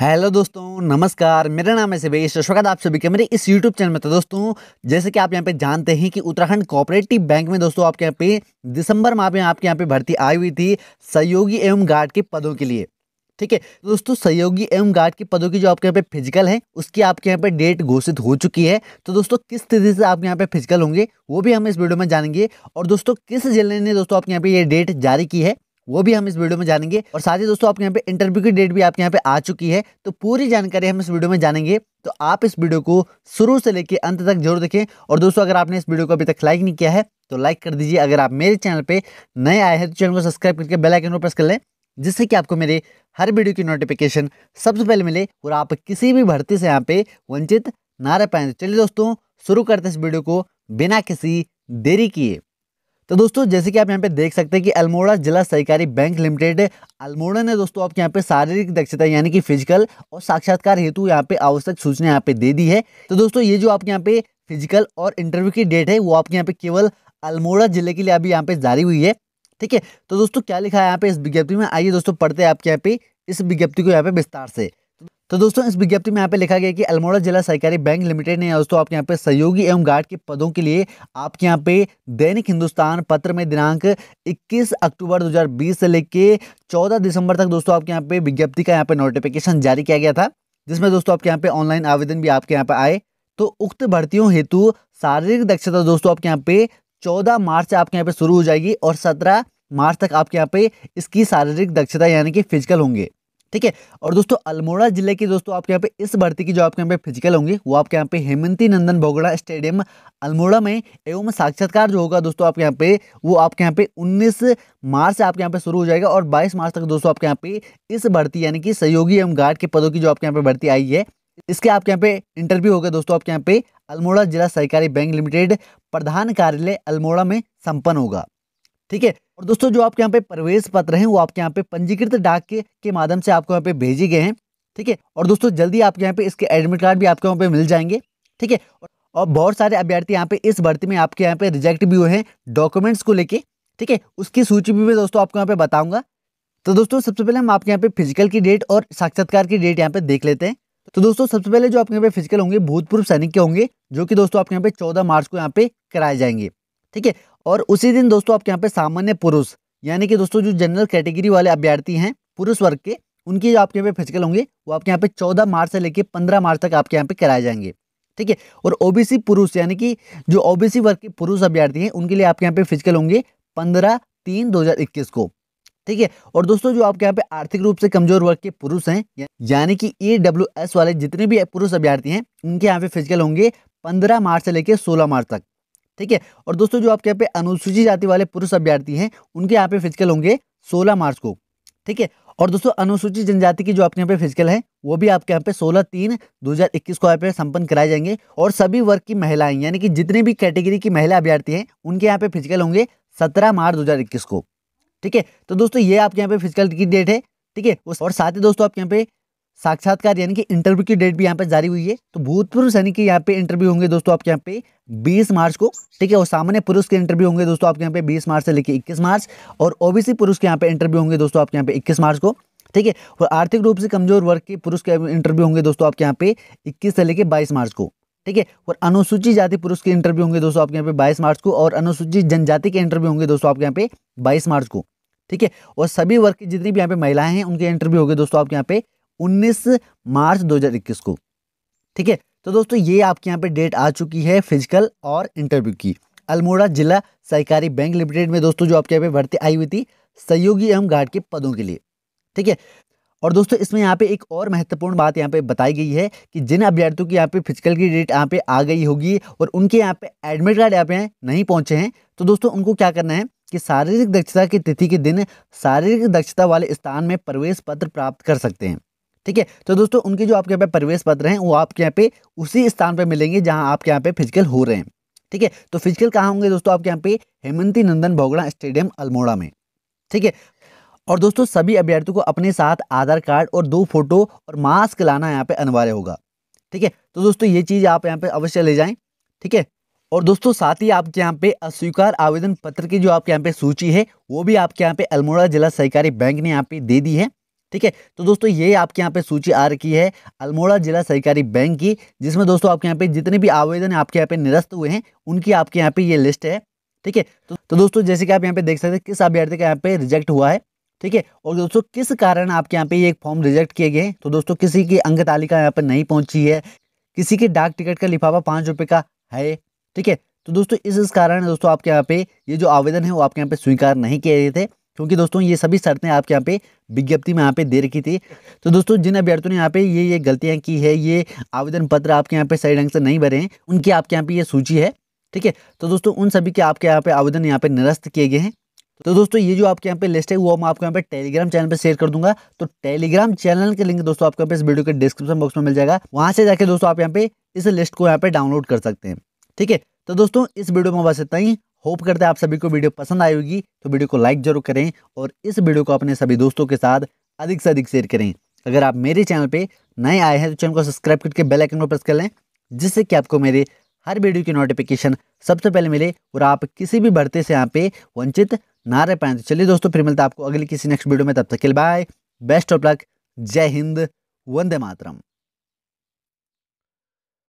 hello दोस्तों नमस्कार मेरा नाम है सिवेश स्वागत आप सभी के मेरे इस यूट्यूब चैनल में तो दोस्तों जैसे कि आप यहाँ पे जानते हैं कि उत्तराखंड कोऑपरेटिव बैंक में दोस्तों आपके यहाँ पे दिसंबर माह में आपके यहाँ पे भर्ती आई हुई थी सहयोगी एवं गार्ड के पदों के लिए ठीक है तो दोस्तों सहयोगी एवं गार्ड के पदों की जो आपके यहाँ पे फिजिकल है उसकी आपके यहाँ पे डेट घोषित हो चुकी है तो दोस्तों किस तिथि से आपके यहाँ पे फिजिकल होंगे वो भी हम इस वीडियो में जानेंगे और दोस्तों किस जिले ने दोस्तों आपके यहाँ पे ये डेट जारी की है वो भी हम इस वीडियो में जानेंगे और साथ ही दोस्तों आपके यहाँ पे इंटरव्यू की डेट भी आपके यहाँ पे आ चुकी है तो पूरी जानकारी हम इस वीडियो में जानेंगे तो आप इस वीडियो को शुरू से लेकर अंत तक जरूर देखें और दोस्तों अगर आपने इस वीडियो को अभी तक लाइक नहीं किया है तो लाइक कर दीजिए अगर आप मेरे चैनल पर नए आए हैं तो चैनल को सब्सक्राइब करके बेल आइकन को प्रेस कर लें जिससे कि आपको मेरे हर वीडियो की नोटिफिकेशन सबसे पहले मिले और आप किसी भी भर्ती से यहाँ पे वंचित ना रह पाए तो चलिए दोस्तों शुरू करते हैं इस वीडियो को बिना किसी देरी किए तो दोस्तों जैसे कि आप यहाँ पे देख सकते हैं कि अल्मोड़ा जिला सहकारी बैंक लिमिटेड अल्मोड़ा ने दोस्तों आपके यहाँ पे शारीरिक दक्षता यानी कि फिजिकल और साक्षात्कार हेतु यहाँ पे आवश्यक सूचना यहाँ पे दे दी है तो दोस्तों ये जो आपके यहाँ पे फिजिकल और इंटरव्यू की डेट है वो आपके यहाँ पे केवल अल्मोड़ा जिले के लिए अभी यहाँ पे जारी हुई है ठीक है तो दोस्तों क्या लिखा है यहाँ पे इस विज्ञप्ति में आइए दोस्तों पढ़ते हैं आपके यहाँ पे इस विज्ञप्ति को यहाँ पे विस्तार से तो दोस्तों इस विज्ञप्ति में यहाँ पे लिखा गया कि अल्मोड़ा जिला सहकारी बैंक लिमिटेड ने दोस्तों आपके यहाँ पे सहयोगी एवं गार्ड के पदों के लिए आपके यहाँ पे दैनिक हिंदुस्तान पत्र में दिनांक 21 अक्टूबर 2020 से लेके 14 दिसंबर तक दोस्तों आपके यहाँ पे विज्ञप्ति का यहाँ पे नोटिफिकेशन जारी किया गया था जिसमें दोस्तों आपके यहाँ पे ऑनलाइन आवेदन भी आपके यहाँ पे आए तो उक्त भर्तियों हेतु शारीरिक दक्षता दोस्तों आपके यहाँ पे चौदह मार्च से आपके यहाँ पे शुरू हो जाएगी और सत्रह मार्च तक आपके यहाँ पे इसकी शारीरिक दक्षता यानी कि फिजिकल होंगे ठीक है और दोस्तों अल्मोड़ा जिले की दोस्तों आपके यहाँ पे इस भर्ती की जो आपके यहाँ पे फिजिकल होंगे वो आपके यहाँ पे हेमंती नंदन भोगड़ा स्टेडियम अल्मोड़ा में एवं साक्षात्कार जो होगा दोस्तों आपके यहाँ पे वो आपके यहाँ पे 19 मार्च से आपके यहाँ पे शुरू हो जाएगा और 22 मार्च तक दोस्तों आपके यहाँ पे इस भर्ती यानी कि सहयोगी एवं गार्ड के पदों की जो आपके यहाँ पे भर्ती आई है इसके आपके यहाँ पे इंटरव्यू होगा दोस्तों आपके यहाँ पे अल्मोड़ा जिला सहकारी बैंक लिमिटेड प्रधान कार्यालय अल्मोड़ा में संपन्न होगा ठीक है और दोस्तों जो आपके यहाँ पे प्रवेश पत्र हैं वो आपके यहाँ पे पंजीकृत डाक के, के माध्यम से आपको यहाँ पे भेजे गए हैं ठीक है और दोस्तों जल्दी आपके यहाँ पे इसके एडमिट कार्ड भी आपके यहाँ पे मिल जाएंगे ठीक है और बहुत सारे अभ्यर्थी यहाँ पे इस भर्ती में आपके यहाँ पे रिजेक्ट भी हुए हैं डॉक्यूमेंट्स को लेके ठीक है उसकी सूची भी मैं दोस्तों आपको यहाँ पे बताऊंगा तो दोस्तों सबसे पहले हम आपके यहाँ पे फिजिकल की डेट और साक्षात्कार की डेट यहाँ पे देख लेते हैं तो दोस्तों सबसे पहले जो आपके यहाँ पे फिजिकल होंगे भूतपूर्व सैनिक के होंगे जो कि दोस्तों आपके यहाँ पे चौदह मार्च को यहाँ पे कराए जाएंगे ठीक है और उसी दिन दोस्तों आपके यहाँ पे सामान्य पुरुष यानी कि दोस्तों जो जनरल कैटेगरी वाले अभ्यर्थी हैं पुरुष वर्ग के उनकी जो आपके यहाँ पे फिजिकल होंगे वो आपके यहाँ पे चौदह मार्च से लेकर पंद्रह मार्च तक आपके यहाँ पे कराए जाएंगे ठीक है और ओबीसी पुरुष यानी कि जो ओबीसी वर्ग के पुरुष अभ्यर्थी हैं उनके लिए आपके यहाँ पे फिजिकल होंगे पंद्रह तीन दो को ठीक है और दोस्तों जो आपके यहाँ पे आर्थिक रूप से कमजोर वर्ग के पुरुष हैं यानी कि ए डब्ल्यू एस वाले जितने भी पुरुष अभ्यर्थी हैं उनके यहाँ पे फिजिकल होंगे पंद्रह मार्च से लेकर सोलह मार्च तक ठीक है और दोस्तों जो आपके यहाँ पे अनुसूचित जाति वाले पुरुष अभ्यर्थी हैं उनके यहाँ पे फिजिकल होंगे सोलह मार्च को ठीक है और दोस्तों अनुसूचित जनजाति की जो आपके यहाँ पे फिजिकल है वो भी आपके यहाँ पे 16 तीन 2021 को यहाँ पे संपन्न कराए जाएंगे और सभी वर्ग की महिलाएं यानी कि जितने भी कैटेगरी की महिला अभ्यर्थी हैं उनके यहाँ पे फिजिकल होंगे सत्रह मार्च इक्कीस को ठीक है तो दोस्तों ये आपके यहाँ पे फिजिकल की डेट है ठीक है और साथ ही दोस्तों आपके यहाँ पे साक्षात्कार यानी कि इंटरव्यू की डेट भी यहाँ पे जारी हुई है तो भूतपूर्व सैनिक के यहाँ पे इंटरव्यू होंगे दोस्तों आपके यहाँ पे 20 मार्च को ठीक है और सामान्य पुरुष के इंटरव्यू होंगे दोस्तों आपके यहाँ पे 20 मार्च से लेकर 21 मार्च और ओबीसी पुरुष के यहाँ पे इंटरव्यू होंगे दोस्तों आपके यहाँ पे इक्कीस मार्च को ठीक है और आर्थिक रूप से कमजोर वर्ग के पुरुष के इंटरव्यू होंगे दोस्तों आपके यहाँ पे इक्कीस से लेकर बाईस मार्च को ठीक है और अनुसूचित जाति पुरुष के इंटरव्यू होंगे दोस्तों आपके यहाँ पे बाईस मार्च को और अनुसूचित जनजाति के इंटरव्यू होंगे दोस्तों आपके यहाँ पे बाईस मार्च को ठीक है और सभी वर्ग की जितनी भी यहाँ पे महिलाएं हैं उनके इंटरव्यू होंगे दोस्तों आपके यहाँ पे 19 मार्च 2021 को ठीक है तो दोस्तों ये आपके यहाँ पे डेट आ चुकी है फिजिकल और इंटरव्यू की अल्मोड़ा जिला सहकारी बैंक लिमिटेड में दोस्तों जो आपके यहाँ पे भर्ती आई हुई थी सहयोगी एवं गार्ड के पदों के लिए ठीक है और दोस्तों इसमें यहाँ पे एक और महत्वपूर्ण बात यहाँ पे बताई गई है कि जिन अभ्यर्थियों की यहाँ पे फिजिकल की डेट यहाँ पे आ गई होगी और उनके यहाँ पे एडमिट कार्ड यहाँ पे नहीं पहुँचे हैं तो दोस्तों उनको क्या करना है कि शारीरिक दक्षता की तिथि के दिन शारीरिक दक्षता वाले स्थान में प्रवेश पत्र प्राप्त कर सकते हैं ठीक है तो दोस्तों उनके जो आपके यहाँ पे प्रवेश पत्र हैं वो आपके यहाँ पे उसी स्थान पर मिलेंगे जहाँ आपके यहाँ पे फिजिकल हो रहे हैं ठीक है तो फिजिकल कहाँ होंगे दोस्तों आपके यहाँ पे हेमंती नंदन भोगड़ा स्टेडियम अल्मोड़ा में ठीक है और दोस्तों सभी अभ्यर्थियों को अपने साथ आधार कार्ड और दो फोटो और मास्क लाना यहाँ पे अनिवार्य होगा ठीक है तो दोस्तों ये चीज़ आप यहाँ पे अवश्य ले जाएं ठीक है और दोस्तों साथ ही आपके यहाँ पे अस्वीकार आवेदन पत्र की जो आपके यहाँ पे सूची है वो भी आपके यहाँ पे अल्मोड़ा जिला सहकारी बैंक ने यहाँ पे दे दी है ठीक है तो दोस्तों ये आपके यहाँ पे सूची आ रखी है अल्मोड़ा जिला सहकारी बैंक की जिसमें दोस्तों आपके यहाँ पे जितने भी आवेदन आपके यहाँ पे निरस्त हुए हैं उनकी आपके यहाँ पे ये लिस्ट है ठीक है तो, तो दोस्तों जैसे कि आप यहाँ पे देख सकते हैं किस अभ्यर्थी का यहाँ पे रिजेक्ट हुआ है ठीक है और दोस्तों किस कारण आपके यहाँ पे ये फॉर्म रिजेक्ट किए गए हैं तो दोस्तों किसी की अंक तालिका यहाँ पर नहीं पहुंची है किसी के डाक टिकट का लिफाफा पाँच रुपये का है ठीक है तो दोस्तों इस इस कारण दोस्तों आपके यहाँ पे ये जो आवेदन है वो आपके यहाँ पे स्वीकार नहीं किए गए थे क्योंकि दोस्तों ये सभी शर्तें आपके यहाँ पे विज्ञप्ति में यहाँ पे दे रखी थी तो दोस्तों जिन अभ्यर्थियों ने यहाँ पे ये ये गलतियाँ की है ये आवेदन पत्र आपके यहाँ पे सही ढंग से नहीं भरे हैं उनकी आपके यहाँ पे ये सूची है ठीक है तो दोस्तों उन सभी के आपके यहाँ पे आवेदन यहाँ पे निरस्त किए गए हैं तो दोस्तों ये जो आपके यहाँ पे लिस्ट है वो मैं आपको यहाँ पे टेलीग्राम चैनल पे शेयर कर दूंगा तो टेलीग्राम चैनल के लिंक दोस्तों आपके यहाँ पे इस वीडियो के डिस्क्रिप्शन बॉक्स में मिल जाएगा वहां से जाके दोस्तों आप यहाँ पे इस लिस्ट को यहाँ पे डाउनलोड कर सकते हैं ठीक है तो दोस्तों इस वीडियो में बस इतना ही होप करते हैं आप सभी को वीडियो पसंद आई होगी तो वीडियो को लाइक जरूर करें और इस वीडियो को अपने सभी दोस्तों के साथ अधिक से अधिक शेयर करें अगर आप मेरे चैनल पे नए आए हैं तो चैनल को सब्सक्राइब करके बेल आइकन को प्रेस कर लें जिससे कि आपको मेरे हर वीडियो की नोटिफिकेशन सबसे पहले मिले और आप किसी भी बढ़ते से यहाँ पे वंचित ना रह पाए तो चलिए दोस्तों फिर मिलते आपको अगली किसी नेक्स्ट वीडियो में तब तक के लिए बाय बेस्ट ऑफ लक जय हिंद वंदे मातरम